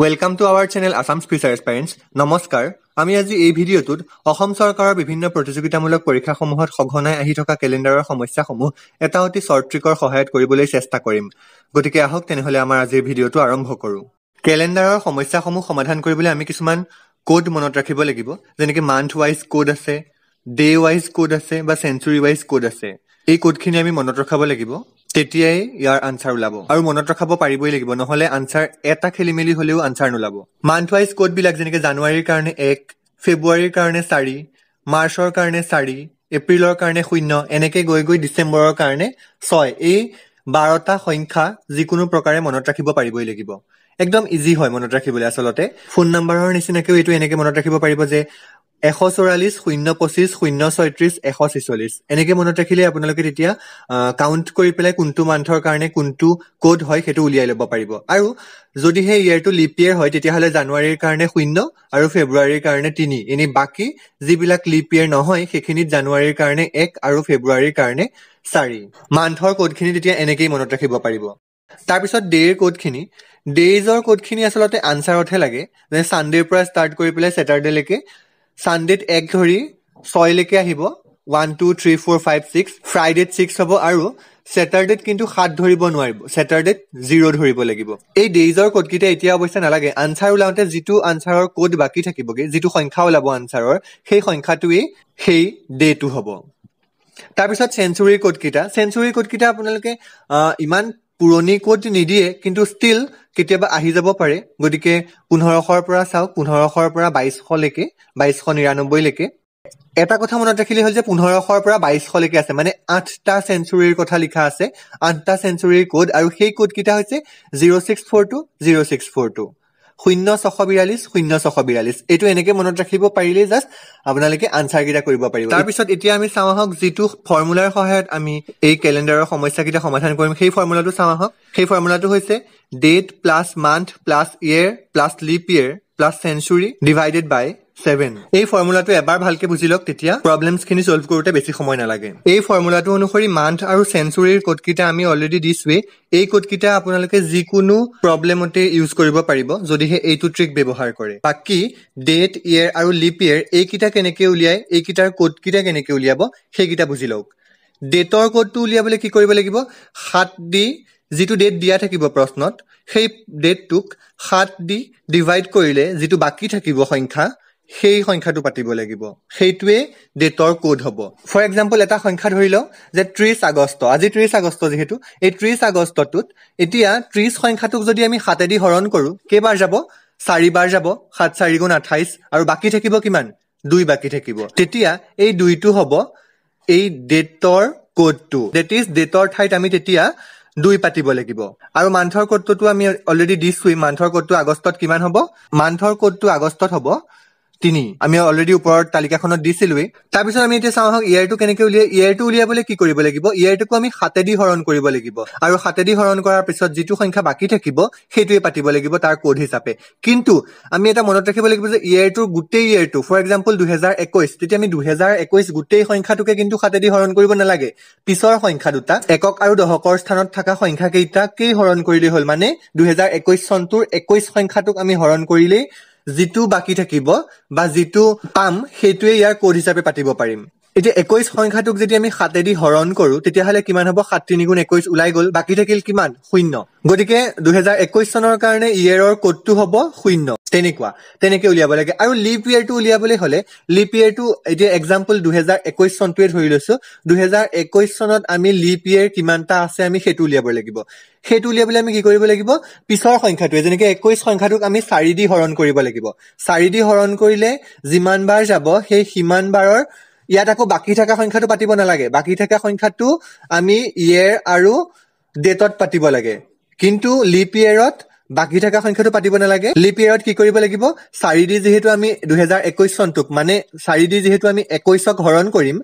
welcome to our channel Assam features parents নমস্কাৰ আমি আজি এই ভিডিঅ'টোত অসম চৰকাৰৰ বিভিন্ন প্ৰতিযোগিতামূলক পৰীক্ষাসমূহত সঘনাই আহি থকা কেলেণ্ডাৰৰ সমস্যাসমূহ এটা অতি চৰ্ট ট্ৰিকৰ সহায়ত কৰিবলৈ চেষ্টা কৰিম গতিকে আহক তেনেহ'লে আমাৰ আজিৰ ভিডিঅ'টো আৰম্ভ কৰোঁ কেলেণ্ডাৰৰ সমস্যাসমূহ সমাধান কৰিবলৈ আমি কিছুমান কোড মনত ৰাখিব লাগিব যেনেকে মান্থ ৱাইজ কোড আছে ডে ৱাইজ কোড আছে বা চেঞ্চুৰি ৱাইজ কোড আছে এই কোডখিনি আমি মনত ৰখাব লাগিব তেতিয়াই ইয়াৰ আনচাৰ ওলাব আৰু মনত ৰখাব পাৰিবই লাগিব নহলে আনচাৰ এটা খেলি মেলি হলেও আনচাৰ নোলাব মান্থ ৱাইজ কোডবিলাক যেনেকে জানুৱাৰীৰ কাৰণে এক ফেব্ৰুৱাৰীৰ কাৰণে চাৰি মাৰ্চৰ কাৰণে চাৰি এপ্ৰিলৰ কাৰণে শূন্য এনেকে গৈ গৈ ডিচেম্বৰৰ কাৰণে ছয় এই বাৰটা সংখ্যা যিকোনো প্ৰকাৰে মনত ৰাখিব পাৰিবই লাগিব একদম ইজি হয় মনত ৰাখিবলৈ আচলতে ফোন নম্বৰৰ নিচিনাকৈও এইটো এনেকৈ মনত ৰাখিব পাৰিব যে এশ চৌৰাল্লিছ শূন্য পঁচিছ শূন্য ছয়ত্ৰিছ এশ ছিচল্লিছ এনেকে মনত ৰাখিলে আপোনালোকে তেতিয়া কাউণ্ট কৰি পেলাই কোনটো মান্থৰ কাৰণে কোনটো কোড হয় সেইটো উলিয়াই ল'ব পাৰিব আৰু যদিহে ইয়েৰটো লিপ ইয়েৰ হয় তেতিয়াহ'লে জানুৱাৰীৰ কাৰণে শূন্য আৰু ফেব্ৰুৱাৰীৰ কাৰণে তিনি এনেই বাকী যিবিলাক লিপ ইয়েৰ নহয় সেইখিনিত জানুৱাৰীৰ কাৰণে এক আৰু ফেব্ৰুৱাৰীৰ কাৰণে চাৰি মান্থৰ কোডখিনি তেতিয়া এনেকেই মনত ৰাখিব পাৰিব তাৰপিছত ডেৰ কোডখিনি ডেইজৰ কোডখিনি আচলতে আনচাৰতহে লাগে যে ছানডেৰ পৰা ষ্টাৰ্ট কৰি পেলাই ছেটাৰডেলৈকে ছানডেত এক ধৰি ছয়লৈকে আহিব one two three four five six ফ্ৰাইডেত ছিক্স হ'ব আৰু ছেটাৰডেত কিন্তু সাত ধৰিব নোৱাৰিব ছেটাৰডেত জিৰ' ধৰিব লাগিব এই ডেইজৰ কোডকেইটা এতিয়া অৱশ্যে নালাগে আনচাৰ ওলাওঁতে যিটো আনচাৰৰ কোড বাকী থাকিবগৈ যিটো সংখ্যা ওলাব আনচাৰৰ সেই সংখ্যাটোৱেই সেই ডেটো হ'ব তাৰপিছত চেঞ্চুৰীৰ কোডকেইটা চেঞ্চুৰীৰ কোডকেইটা আপোনালোকে ইমান পুৰণি ক'ড নিদিয়ে কিন্তু ষ্টিল কেতিয়াবা আহি যাব পাৰে গতিকে পোন্ধৰশৰ পৰা চাওক পোন্ধৰশৰ পৰা বাইছশলৈকে বাইছশ নিৰান্নব্বৈলৈকে এটা কথা মনত ৰাখিলে হ'ল যে পোন্ধৰশৰ পৰা বাইছশলৈকে আছে মানে আঠটা চেঞ্চুৰীৰ কথা লিখা আছে আঠটা চেঞ্চুৰীৰ ক'ড আৰু সেই ক'ডকেইটা হৈছে zero' six four two zero' six four two শূন্য ছশ বিৰাল্লিছ শূন্য ছশ বিৰাল্লিছ এইটো এনেকে মনত ৰাখিব পাৰিলেই জাষ্ট আপোনালোকে আনচাৰকেইটা কৰিব পাৰিব তাৰপিছত এতিয়া আমি চাওঁ আহক যিটো ফৰ্মুলাৰ সহায়ত আমি এই কেলেণ্ডাৰৰ সমস্যা কেইটা সমাধান কৰিম সেই ফৰ্মুলাটো চাওঁ আহক সেই ফৰ্মুলাটো হৈছে date plus month plus year plus leap year plus century divided by seven এই ফৰ্মুলাটো এবাৰ ভালকে বুজি লওক তেতিয়া প্ৰব্লেমছখিনি চল্ভ কৰোঁতে বেছি সময় নালাগে এই ফৰ্মুলাটো অনুসৰি মান্থ আৰু চেঞ্চুৰীৰ কোডকেইটা আমি অলৰেডি দিছোৱেই এই কোডকেইটা আপোনালোকে যিকোনো প্ৰব্লেমতে ইউজ কৰিব পাৰিব যদিহে এইটো ট্ৰিক ব্যৱহাৰ কৰে বাকী ডেট ইয়েৰ আৰু লিপ ইয়েৰ এইকেইটা কেনেকে উলিয়াই এইকেইটাৰ কোডকেইটা কেনেকে উলিয়াব সেইকেইটা বুজি লওক ডেটৰ কোডটো উলিয়াবলৈ কি কৰিব লাগিব সাত দি যিটো ডেট দিয়া থাকিব প্ৰশ্নত সেই ডেটটোক সাত দি ডিভাইড কৰিলে যিটো বাকী থাকিব সংখ্যা সেই সংখ্যাটো পাতিব লাগিব সেইটোৱে ডেটৰ কোড হ'ব ফৰ এক্সাম্পল এটা সংখ্যা ধৰি লওঁ যে ত্ৰিছ আগষ্ট আজি ত্ৰিছ আগষ্ট যিহেতু এই ত্ৰিছ আগষ্টটোত এতিয়া ত্ৰিছ সংখ্যাটোক যদি আমি সাতেদি হৰণ কৰোঁ কেইবাৰ যাব চাৰিবাৰ যাব সাত চাৰি গুণ আঠাইছ আৰু বাকী থাকিব কিমান দুই বাকী থাকিব তেতিয়া এই দুইটো হ'ব এই ডেটৰ কোডটো ডেট ইজ ডেটৰ ঠাইত আমি তেতিয়া দুই পাতিব লাগিব আৰু মান্থৰ কোডটোতো আমি অলৰেডি দিছোৱেই মান্থৰ কোডটো আগষ্টত কিমান হ'ব মান্থৰ টো আগষ্টত হ'ব তিনি আমি অলৰেডি ওপৰত তালিকাখনত দিছিলোৱেই তাৰপিছত আমি এতিয়া চাওঁ আহক ইয়াৰটো কেনেকৈ উলিয়াই ইয়াৰটো উলিয়াবলৈ কি কৰিব লাগিব ইয়াৰটোকো আমি হাতেদি হৰণ কৰিব লাগিব আৰু হাতেদি হৰণ কৰাৰ পিছত যিটো সংখ্যা বাকী থাকিব সেইটোৱে পাতিব লাগিব তাৰ কোড হিচাপে কিন্তু আমি এটা মনত ৰাখিব লাগিব যে ইয়াৰটোৰ গোটেই ইয়াৰটো ফৰ এক্সাম্পল দুহেজাৰ একৈছ তেতিয়া আমি দুহেজাৰ একৈছ গোটেই সংখ্যাটোকে কিন্তু হাতেদি হৰণ কৰিব নালাগে পিছৰ সংখ্যা দুটা একক আৰু দশকৰ স্থানত থকা সংখ্যা কেইটাকেই হৰণ কৰিলেই হ'ল মানে দুহেজাৰ একৈছ চনটোৰ একৈছ সংখ্যাটোক আমি হৰণ কৰিলেই যিটো বাকী থাকিব বা যিটো পাম সেইটোৱে ইয়াৰ কোড হিচাপে পাতিব পাৰিম এতিয়া একৈশ সংখ্যাটোক যদি আমি সাতেদি হৰণ কৰো তেতিয়াহলে কিমান হব সাত তিনিগুণ একৈশ ওলাই গল বাকী থাকিল কিমান শূন্য গতিকে দুহেজাৰ একৈশ চনৰ কাৰণে ইয়েৰৰ কোডটো হব শূন্য তেনেকুৱা তেনেকে উলিয়াব লাগে আৰু লিপ ইয়েৰটো উলিয়াবলৈ হলে লিপ ইয়েৰটো এতিয়া এক্সাম্পল দুহেজাৰ একৈশ চনটোৱে ধৰি লৈছো দুহেজাৰ একৈশ চনত আমি লিপ ইয়েৰ কিমানটা আছে আমি সেইটো উলিয়াব লাগিব সেইটো উলিয়াবলৈ আমি কি কৰিব লাগিব পিছৰ সংখ্যাটোৱে যেনেকে একৈশ সংখ্যাটোক আমি চাৰি দি হৰণ কৰিব লাগিব চাৰি দি হৰণ কৰিলে যিমান বাৰ যাব সেই সিমান বাৰৰ ইয়াত আকৌ বাকী থকা সংখ্যাটো পাতিব নালাগে বাকী থকা সংখ্যাটো আমি ইয়েৰ আৰু ডেটত পাতিব লাগে কিন্তু লিপ ইয়েৰত বাকী থকা সংখ্যাটো পাতিব নালাগে লিপ ইয়েৰত কি কৰিব লাগিব চাৰি দি যিহেতু আমি দুহেজাৰ একৈশ চনটোক মানে চাৰি দি যিহেতু আমি একৈশক হৰণ কৰিম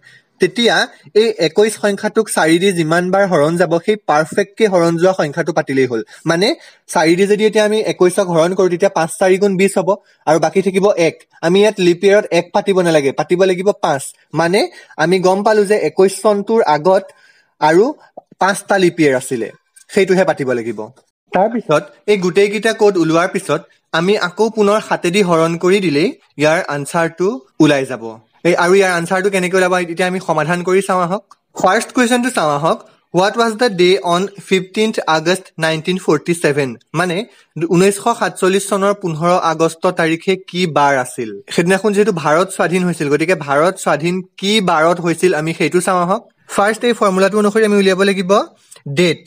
তেতিয়া এই একৈশ সংখ্যাটোক চাৰি দি যিমান বাৰ হৰণ যাব সেই পাৰফেক্টকে হৰণ যোৱা সংখ্যাটো পাতিলেই হ'ল মানে চাৰি দি যদি এতিয়া আমি একৈশক হৰণ কৰোঁ তেতিয়া পাঁচ চাৰি গুণ বিশ হ'ব আৰু বাকী থাকিব এক আমি ইয়াত লিপিয়াৰত এক পাতিব নালাগে পাতিব লাগিব পাঁচ মানে আমি গম পালো যে একৈশ চনটোৰ আগত আৰু পাঁচটা লিপিয়াৰ আছিলে সেইটোহে পাতিব লাগিব তাৰপিছত এই গোটেইকেইটা কোড ওলোৱাৰ পিছত আমি আকৌ পুনৰ সাতেদি হৰণ কৰি দিলেই ইয়াৰ আনচাৰটো ওলাই যাব এই আৰু ইয়াৰ আনচাৰটো কেনেকৈ ওলাব এতিয়া আমি সমাধান কৰি চাওঁ আহক ফাৰ্ষ্ট কুৱেশ্যনটো চাওঁ আহক what was the day on fifteenth August nineteen forty seven মানে ঊনৈছশ সাতচল্লিছ চনৰ পোন্ধৰ আগষ্ট তাৰিখে কি বাৰ আছিল সেইদিনাখন যিহেতু ভাৰত স্বাধীন হৈছিল গতিকে ভাৰত স্বাধীন কি বাৰত হৈছিল আমি সেইটো চাওঁ আহক ফাৰ্ষ্ট এই ফৰ্মুলাটো অনুসৰি আমি উলিয়াব লাগিব ডেট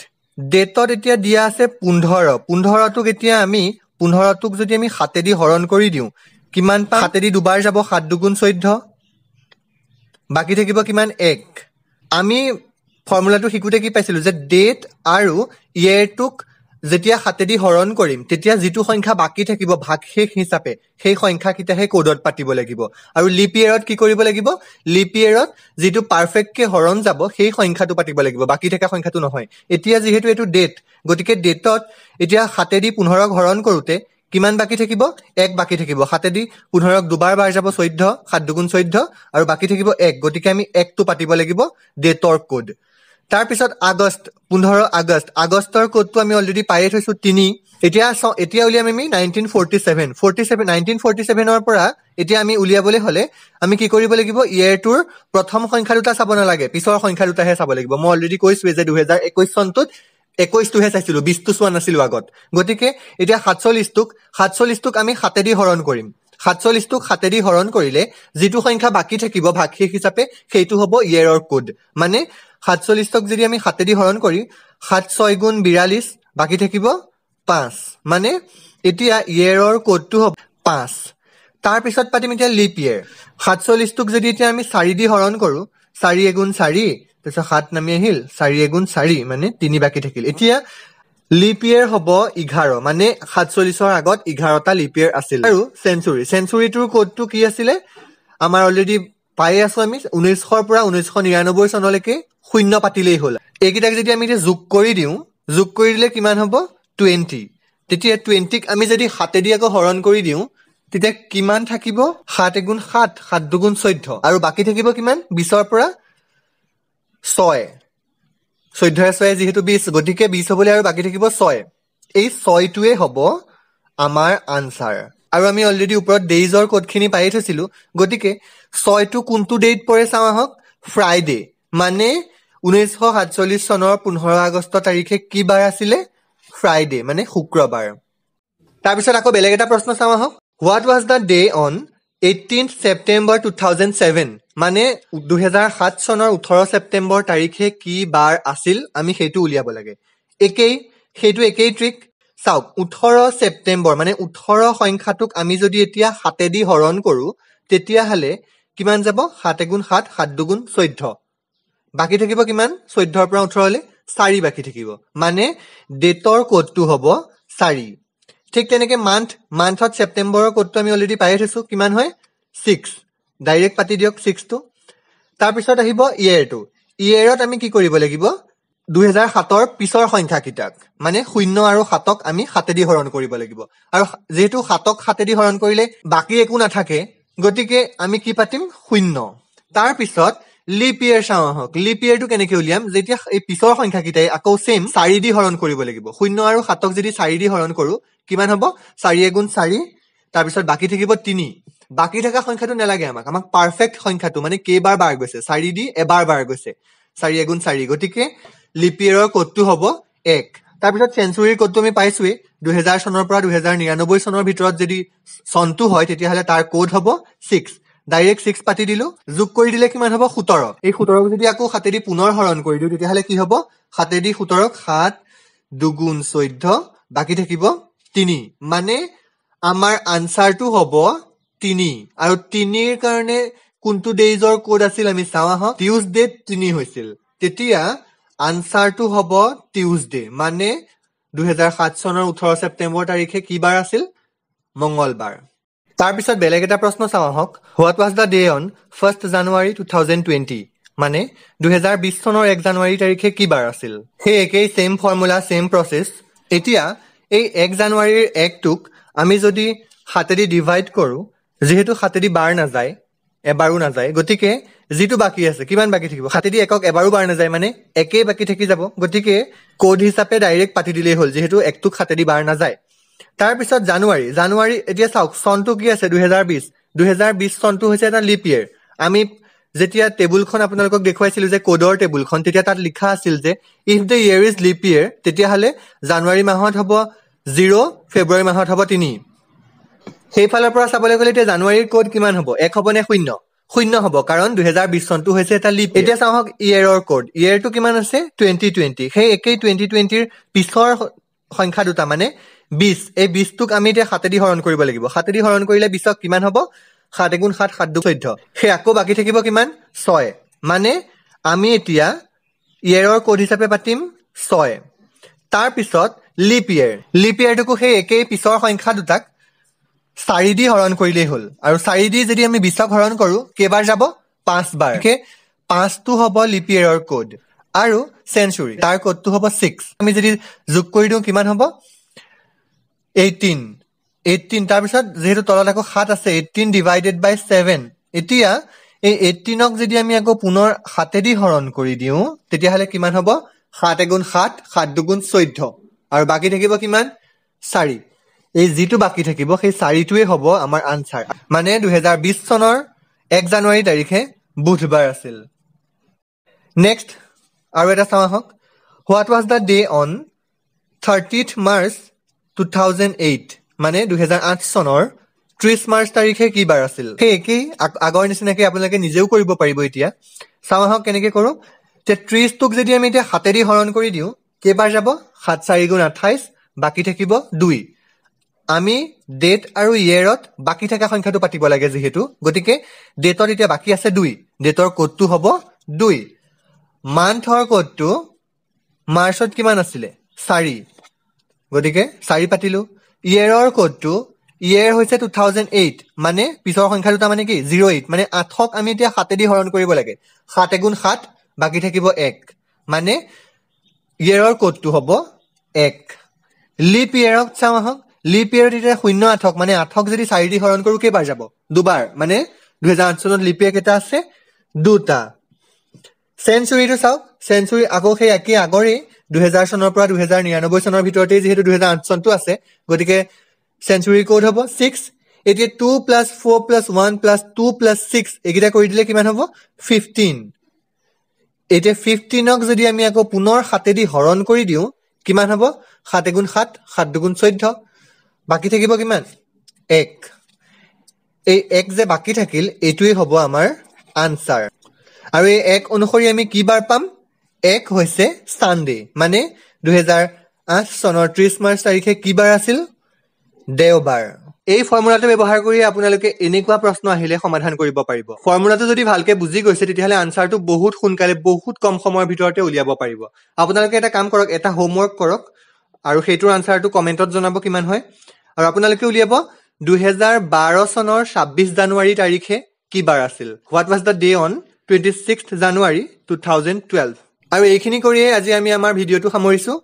ডেটত এতিয়া দিয়া আছে পোন্ধৰ পোন্ধৰটোক এতিয়া আমি পোন্ধৰটোক যদি আমি সাতেদি হৰণ কৰি দিওঁ কিমান পাম সাতেদি দুবাৰ যাব সাত দুগুণ চৈধ্য বাকী থাকিব কিমান এক আমি ফৰ্মুলাটো শিকোঁতে কি পাইছিলোঁ যে ডেট আৰু ইয়েৰটোক যেতিয়া হাতেদি হৰণ কৰিম তেতিয়া যিটো সংখ্যা বাকী থাকিব ভাগ শেষ হিচাপে সেই সংখ্যাকেইটাহে কোডত পাতিব লাগিব আৰু লিপ ইয়েৰত কি কৰিব লাগিব লিপ ইয়েৰত যিটো পাৰফেক্টকে হৰণ যাব সেই সংখ্যাটো পাতিব লাগিব বাকী থকা সংখ্যাটো নহয় এতিয়া যিহেতু এইটো ডেট গতিকে ডেটত এতিয়া হাতেদি পোন্ধৰক হৰণ কৰোঁতে কিমান বাকী থাকিব এক বাকী থাকিব সাতেদি পোন্ধৰক দুবাৰ বাৰ যাব চৈধ্য সাত দুগুণ চৈধ্য আৰু বাকী থাকিব এক গতিকে আমি একটো পাতিব লাগিব ডেটৰ কোড তাৰপিছত আগষ্ট পোন্ধৰ আগষ্ট আগষ্টৰ কোডটো আমি অলৰেডি পায়ে থৈছো তিনি এতিয়া চাওঁ এতিয়া উলিয়াম আমি nineteen forty seven forty seven nineteen forty ছেভেনৰ পৰা এতিয়া আমি উলিয়াবলৈ হ'লে আমি কি কৰিব লাগিব ইয়েৰটোৰ প্ৰথম সংখ্যা দুটা চাব নালাগে পিছৰ সংখ্যা দুটাহে চাব লাগিব মই অলৰেডি কৈছোঁৱেই যে দুহেজাৰ একৈছ চনটোত একৈশটোহে চাইছিলোঁ বিশটো চোৱা নাছিলো আগত গতিকে এতিয়া সাতচল্লিছটোক সাতচল্লিছটোক আমি সাতেদি হৰণ কৰিম সাতচল্লিছটোক সাতেদি হৰণ কৰিলে যিটো সংখ্যা বাকী থাকিব ভাগশেষ হিচাপে সেইটো হ'ব ইয়েৰৰ কোড মানে সাতচল্লিছটোক যদি আমি সাতেদি হৰণ কৰি সাত ছয় গুণ বিৰাল্লিছ বাকী থাকিব পাঁচ মানে এতিয়া ইয়েৰৰ কোডটো হ'ব পাঁচ তাৰপিছত পাতিম এতিয়া লিপ ইয়েৰ সাতচল্লিছটোক যদি এতিয়া আমি চাৰি দি হৰণ কৰো চাৰি এগুণ চাৰি তাৰপিছত সাত নামি আহিল চাৰি এগুণ চাৰি মানে তিনি বাকী থাকিল এতিয়া লিপ ইয়েৰ হ'ব এঘাৰ মানে সাতচল্লিছৰ আগত এঘাৰটা লিপ ইয়েৰ আছিল আৰু চেঞ্চুৰী চেঞ্চুৰীটোৰ ক'ডটো কি আছিলে আমাৰ অলৰেডি পাই আছো আমি ঊনৈছশৰ পৰা ঊনৈছশ নিৰান্নব্বৈ চনলৈকে শূন্য পাতিলেই হ'ল এইকেইটাক যদি আমি এতিয়া যোগ কৰি দিওঁ যোগ কৰি দিলে কিমান হ'ব টুৱেণ্টি তেতিয়া টুৱেণ্টিক আমি যদি সাতেদি আকৌ হৰণ কৰি দিওঁ তেতিয়া কিমান থাকিব সাত এগুণ সাত সাত দুগুণ চৈধ্য আৰু বাকী থাকিব কিমান বিছৰ পৰা ছয় চৈধ্যই ছয় যিহেতু বিছ গতিকে বিছ হ'বলৈ আৰু বাকী থাকিব ছয় এই ছয়টোৱে হ'ব আমাৰ আনচাৰ আৰু আমি অলৰেডি ওপৰত ডেইজৰ ক'ডখিনি পায়ে থৈছিলোঁ গতিকে ছয়টো কোনটো ডেইট পৰে চাওঁ আহক ফ্ৰাইডে মানে ঊনৈছশ সাতচল্লিছ চনৰ পোন্ধৰ আগষ্ট তাৰিখে কি বাৰ আছিলে ফ্ৰাইডে মানে শুক্ৰবাৰ তাৰপিছত আকৌ বেলেগ এটা প্ৰশ্ন চাওঁ আহক what was the day on eighteen September two thousand seven মানে দুহেজাৰ সাত চনৰ ওঠৰ ছেপ্তেম্বৰ তাৰিখে কি বাৰ আছিল আমি সেইটো উলিয়াব লাগে একেই সেইটো একেই ট্ৰিক চাওক ওঠৰ ছেপ্তেম্বৰ মানে ওঠৰ সংখ্যাটোক আমি যদি এতিয়া সাতেদি হৰণ কৰোঁ তেতিয়াহ'লে কিমান যাব সাত এগুণ সাত সাত দুগুণ চৈধ্য বাকী থাকিব কিমান চৈধ্যৰ পৰা ওঠৰলৈ চাৰি বাকী থাকিব মানে ডেটৰ ক'ডটো হ'ব চাৰি ঠিক তেনেকে মান্থ মান্থত ছেপ্টেম্বৰৰ কোডটো আমি অলৰেডি পাই থৈছোঁ কিমান হয় ছিক্স ডাইৰেক্ট পাতি দিয়ক ছিক্সটো তাৰপিছত আহিব ইয়েৰটো ইয়েৰত আমি কি কৰিব লাগিব দুহেজাৰ সাতৰ পিছৰ সংখ্যাকেইটাক মানে শূন্য আৰু সাতক আমি হাতেদি হৰণ কৰিব লাগিব আৰু যিহেতু সাতক হাতেদি হৰণ কৰিলে বাকী একো নাথাকে গতিকে আমি কি পাতিম শূন্য তাৰপিছত লিপ ইয়েৰ চাওঁ আহক লিপ ইয়েৰটো কেনেকৈ উলিয়াম যেতিয়া এই পিছৰ সংখ্যাকেইটাই আকৌ চেম চাৰি দি হৰণ কৰিব লাগিব শূন্য আৰু সাতক যদি চাৰি হৰণ কৰো কিমান হ'ব চাৰি এগুণ চাৰি তাৰপিছত বাকী থাকিব তিনি বাকী থকা সংখ্যাটো নালাগে আমাক আমাক পাৰফেক্ট সংখ্যাটো মানে কেইবাৰ বাৰ গৈছে চাৰি দি এবাৰ বাৰ গৈছে চাৰি এগুণ চাৰি গতিকে লিপিয়েৰৰ কোডটো হ'ব এক তাৰপিছত চেঞ্চুৰীৰ কোডটো আমি পাইছোৱেই দুহেজাৰ চনৰ পৰা দুহেজাৰ নিৰানব্বৈ চনৰ ভিতৰত যদি চনটো হয় তেতিয়াহ'লে তাৰ কোড হ'ব ছিক্স ডাইৰেক্ট ছিক্স পাতি দিলো যোগ কৰি দিলে কিমান হ'ব সোতৰ এই সোতৰক যদি আকৌ সাতেদি পুনৰ হৰণ কৰি দিওঁ তেতিয়াহ'লে কি হ'ব সাতেদি সোতৰক সাত দুগুণ চৈধ্য বাকী থাকিব তিনি মানে আমাৰ আনচাৰটো হ'ব তিনি আৰু তিনিৰ কাৰণে কোনটো ডেইজৰ কোড আছিল আমি চাওঁ আহক টিউজডে তিনি হৈছিল তেতিয়া আনচাৰটো হ'ব টিউজডে মানে দুহেজাৰ সাত চনৰ ওঠৰ ছেপ্তেম্বৰ তাৰিখে কি বাৰ আছিল মংগলবাৰ তাৰপিছত বেলেগ এটা প্ৰশ্ন চাওঁ আহক what was the day on first January two thousand twenty মানে দুহেজাৰ বিশ চনৰ এক জানুৱাৰী তাৰিখে কি বাৰ আছিল সেই একেই ছেম ফৰ্মুলা ছেম প্ৰচেছ এতিয়া এই এক জানুৱাৰীৰ একটোক আমি যদি হাতেদি ডিভাইড কৰোঁ যিহেতু হাতেদি বাৰ নাযায় এবাৰো নাযায় গতিকে যিটো বাকী আছে কিমান বাকী থাকিব হাতেদি একক এবাৰো বাৰ নাযায় মানে একেই বাকী থাকি যাব গতিকে কোড হিচাপে ডাইৰেক্ট পাতি দিলেই হ'ল যিহেতু একটোক হাতেদি বাৰ নাযায় তাৰপিছত জানুৱাৰী জানুৱাৰী এতিয়া চাওক চনটো কি আছে দুহেজাৰ বিছ দুহেজাৰ বিছ চনটো হৈছে এটা লিপ ইয়েৰ আমি যেতিয়া টেবুলখন আপোনালোকক দেখুৱাইছিলো যে কোডৰ টেবুলখন তেতিয়া তাত লিখা আছিল যে if the year is leap year তেতিয়াহ'লে জানুৱাৰী মাহত হ'ব জিৰ' ফেব্ৰুৱাৰী মাহত হ'ব তিনি সেইফালৰ পৰা চাবলৈ গ'লে এতিয়া জানুৱাৰীৰ ক'ড কিমান হ'ব এক হ'বনে শূন্য শূন্য হ'ব কাৰণ দুহেজাৰ বিশ চনটো হৈছে এটা লিপ এতিয়া চাওঁ হওক ইয়েৰৰ ক'ড ইয়েৰটো কিমান আছে টুৱেণ্টি টুৱেণ্টি সেই একেই টুৱেণ্টি টুৱেণ্টিৰ পিছৰ সংখ্যা দুটা মানে বিছ এই বিছটোক আমি এতিয়া সাতেদি হৰণ কৰিব লাগিব সাতেদি হৰণ কৰিলে বিছক কিমান হ'ব সাত এগুণ সাত সাত দু চৈধ্য সেই আকৌ বাকী থাকিব কিমান ছয় মানে আমি এতিয়া ইয়েৰৰ ক'ড হিচাপে পাতিম ছয় তাৰপিছত লিপ ইয়েৰ লিপ ইয়েৰটোকো সেই একেই পিছৰ সংখ্যা দুটাক চাৰি দি হৰণ কৰিলেই হ'ল আৰু চাৰি দি যদি আমি বিশ্বক হৰণ কৰো কেইবাৰ যাব পাঁচবাৰ পাঁচটো হ'ব লিপ ইয়েৰৰ কোড আৰু চেঞ্চুৰী তাৰ কোডটো হ'ব ছিক্স আমি যদি যোগ কৰি দিওঁ কিমান হ'ব এইটিন এইটিন তাৰপিছত যিহেতু তলত আকৌ সাত আছে এইটিন ডিভাইডেড বাই ছেভেন এতিয়া এই এইটিনক যদি আমি আকৌ পুনৰ সাতেদি হৰণ কৰি দিওঁ তেতিয়াহ'লে কিমান হ'ব সাত এগুণ সাত সাত দুগুণ চৈধ্য আৰু বাকী থাকিব কিমান চাৰি এই যিটো বাকী থাকিব সেই চাৰিটোৱে হ'ব আমাৰ আনচাৰ মানে দুহেজাৰ বিশ চনৰ এক জানুৱাৰী তাৰিখে বুধবাৰ আছিল নেক্সট আৰু এটা চাওঁ আহক what was the day on thirtieth March two thousand eight মানে দুহেজাৰ আঠ চনৰ ত্ৰিছ মাৰ্চ তাৰিখে কি বাৰ আছিল সেই একেই আগৰ নিচিনাকে আপোনালোকে নিজেও কৰিব পাৰিব এতিয়া চাওঁ আহক কেনেকে কৰোঁ এতিয়া ত্ৰিছটোক যদি আমি এতিয়া হাতেদি হৰণ কৰি দিওঁ কেইবাৰ যাব সাত চাৰি গুণ আঠাইছ বাকী থাকিব দুই আমি ডেট আৰু ইয়েৰত বাকী থকা সংখ্যাটো পাতিব লাগে যিহেতু গতিকে ডেটত এতিয়া বাকী আছে দুই ডেটৰ কোডটো হ'ব দুই মান্থৰ কোডটো মাৰ্চত কিমান আছিলে চাৰি গতিকে চাৰি পাতিলো ইয়েৰৰ কোডটো ইয়েৰ হৈছে টু থাউজেণ্ড এইট মানে পিছৰ সংখ্যা দুটা মানে কি জিৰ' এইট মানে আঠক আমি এতিয়া সাতেদি হৰণ কৰিব লাগে সাত এগুণ সাত বাকী থাকিব এক মানে ইয়েৰৰ ক'ডটো হ'ব এক লিপ ইয়েৰক চাওঁ আহক লিপ ইয়েৰত তেতিয়া শূন্য আঠক মানে আঠক যদি চাৰি দি হৰণ কৰোঁ কেইবাৰ যাব দুবাৰ মানে দুহেজাৰ আঠ চনত লিপ ইয়েৰ কেইটা আছে দুটা চেঞ্চুৰীটো চাওক চেঞ্চুৰী আকৌ সেই একে আগৰেই দুহেজাৰ চনৰ পৰা দুহেজাৰ নিৰানব্বৈ চনৰ ভিতৰতে যিহেতু দুহেজাৰ আঠ চনটো আছে গতিকে চেঞ্চুৰী ক'ড হ'ব ছিক্স এতিয়া two plus four plus one plus two plus six এইকেইটা কৰি দিলে কিমান হ'ব ফিফটিন এতিয়া ফিফটিনক যদি আমি আকৌ পুনৰ সাতেদি হৰণ কৰি দিওঁ কিমান হ'ব সাত এগুণ সাত সাত দুগুণ চৈধ্য বাকী থাকিব কিমান এক এই এক যে বাকী থাকিল এইটোৱেই হ'ব আমাৰ আনচাৰ আৰু এই এক অনুসৰি আমি কি বাৰ পাম এক হৈছে ছানডে মানে দুহেজাৰ আঠ চনৰ ত্ৰিছ মাৰ্চ তাৰিখে কি বাৰ আছিল দেওবাৰ এই ফৰ্মুলাটো ব্যৱহাৰ কৰি আপোনালোকে এনেকুৱা প্ৰশ্ন আহিলে সমাধান কৰিব পাৰিব ফৰ্মুলাটো যদি ভালকে বুজি গৈছে তেতিয়াহ'লে আনচাৰটো বহুত সোনকালে বহুত কম সময়ৰ ভিতৰতে উলিয়াব পাৰিব আপোনালোকে এটা কাম কৰক এটা হোমৱৰ্ক কৰক আৰু সেইটোৰ আনচাৰটো কমেণ্টত জনাব কিমান হয় আৰু আপোনালোকে উলিয়াব দুহেজাৰ বাৰ চনৰ ছাব্বিছ জানুৱাৰী তাৰিখে কি বাৰ আছিল what was the day' on twenty six January two thousand twelve আৰু এইখিনি কৰিয়েই আজি আমি আমাৰ ভিডিঅ'টো সামৰিছোঁ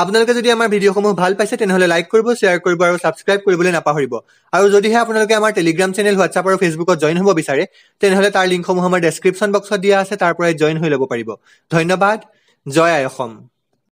আপোনালোকে যদি আমাৰ ভিডিঅ'সমূহ ভাল পাইছে তেনেহ'লে লাইক কৰিব শ্বেয়াৰ কৰিব আৰু ছাবস্ক্ৰাইব কৰিবলৈ নাপাহৰিব আৰু যদিহে আপোনালোকে আমাৰ টেলিগ্ৰাম চেনেল হোৱাটছআপ আৰু ফেচবুকত জইন হ'ব বিচাৰে তেনেহ'লে তাৰ লিংকসমূহ আমাৰ ডেছক্ৰিপশ্যন বক্সত দিয়া আছে তাৰ পৰাই জইন হৈ ল'ব পাৰিব ধন্যবাদ জয় আই অসম